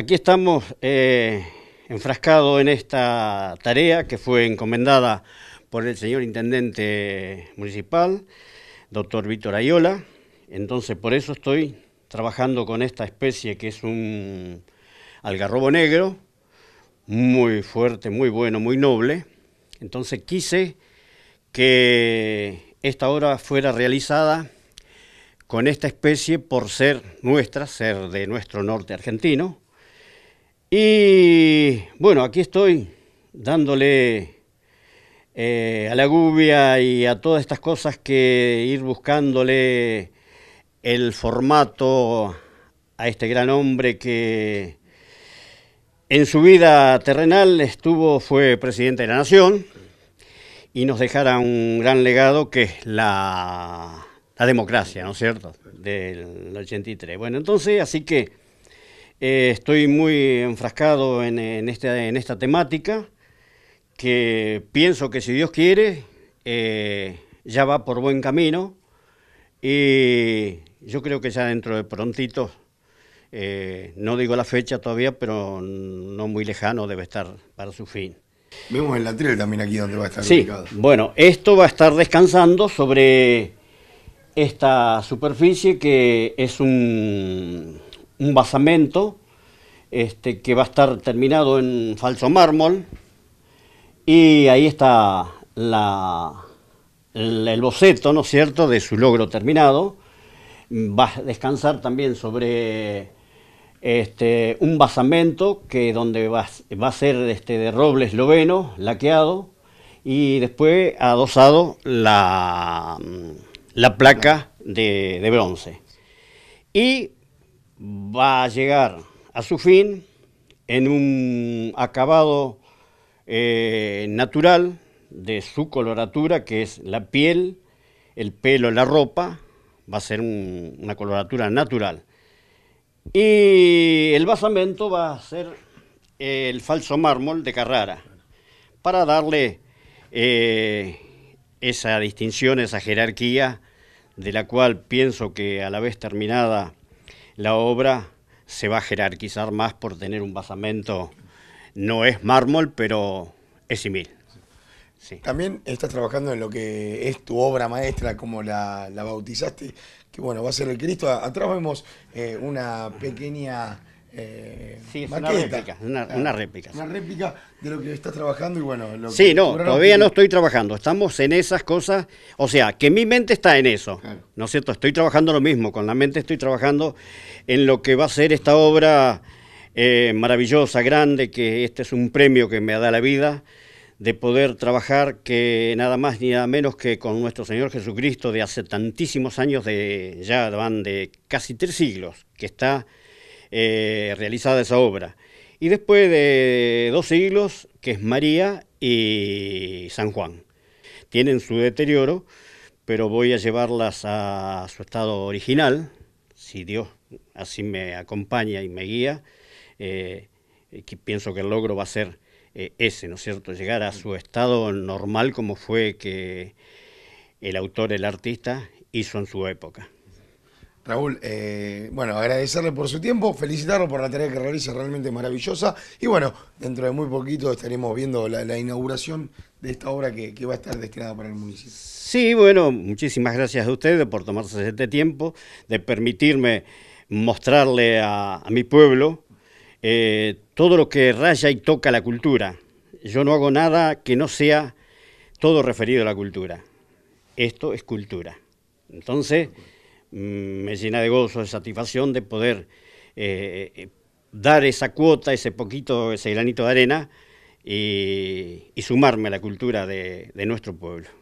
Aquí estamos eh, enfrascados en esta tarea que fue encomendada por el señor intendente municipal, doctor Víctor Ayola. Entonces, por eso estoy trabajando con esta especie que es un algarrobo negro, muy fuerte, muy bueno, muy noble. Entonces quise que esta obra fuera realizada con esta especie por ser nuestra, ser de nuestro norte argentino, y bueno, aquí estoy dándole eh, a la gubia y a todas estas cosas que ir buscándole el formato a este gran hombre que en su vida terrenal estuvo, fue presidente de la nación y nos dejara un gran legado que es la, la democracia, ¿no es cierto?, del 83. Bueno, entonces, así que... Eh, estoy muy enfrascado en, esta, temática, que pienso que si Dios quiere, eh, ya va por buen camino y yo creo que ya dentro de prontito, eh, no digo la fecha todavía, pero no muy lejano debe estar para su fin. Vemos el tril también aquí donde va a estar sí, Bueno, esto va a estar descansando sobre esta superficie que es un un basamento este, que va a estar terminado en falso mármol y ahí está la, el, boceto, ¿no es cierto?, de su logro terminado. Va a descansar también sobre este, un basamento que donde va, va a ser este, de roble esloveno, laqueado, y después adosado la, la placa de, de bronce. Y va a llegar a su fin en un acabado eh, natural de su coloratura, que es la piel, el pelo, la ropa, va a ser una coloratura natural. Y el basamento va a ser el falso mármol de Carrara, para darle eh, esa distinción, esa jerarquía, de la cual pienso que a la vez terminada la obra se va a jerarquizar más por tener un basamento, no es mármol, pero es simil. También estás trabajando en lo que es tu obra maestra, como la, bautizaste, que bueno, va a ser el Cristo. Atrás vemos eh, una pequeña eh, sí, es una ah, réplica, una, réplica. réplica de lo que estás trabajando y bueno. Lo sí, no, todavía no estoy trabajando. Estamos en esas cosas. O sea, que mi mente está en eso. ¿No es cierto? Estoy trabajando lo mismo. Con la mente estoy trabajando en lo que va a ser esta obra eh, maravillosa, grande, que este es un premio que me da la vida de poder trabajar que nada más ni nada menos que con nuestro Señor Jesucristo de hace tantísimos años, de, ya van de casi tres siglos, que está eh, realizada esa obra. Y después de dos siglos, que es María y San Juan. Tienen su deterioro, pero voy a llevarlas a su estado original, si Dios así me acompaña y me guía, eh, pienso que el logro va a ser eh, ese, ¿no es cierto? Llegar a su estado normal como fue que el autor, el artista, hizo en su época. Raúl, eh, bueno, agradecerle por su tiempo, felicitarlo por la tarea que realiza, realmente maravillosa. Y bueno, dentro de muy poquito estaremos viendo la, inauguración de esta obra que, va a estar destinada para el municipio. Sí, bueno, muchísimas gracias a ustedes por tomarse este tiempo, de permitirme mostrarle a, mi pueblo eh, todo lo que raya y toca la cultura. Yo no hago nada que no sea todo referido a la cultura. Esto es cultura. Entonces... Mm, me llena de gozo, de satisfacción de poder eh, dar esa cuota, ese poquito, ese granito de arena y, sumarme a la cultura de nuestro pueblo.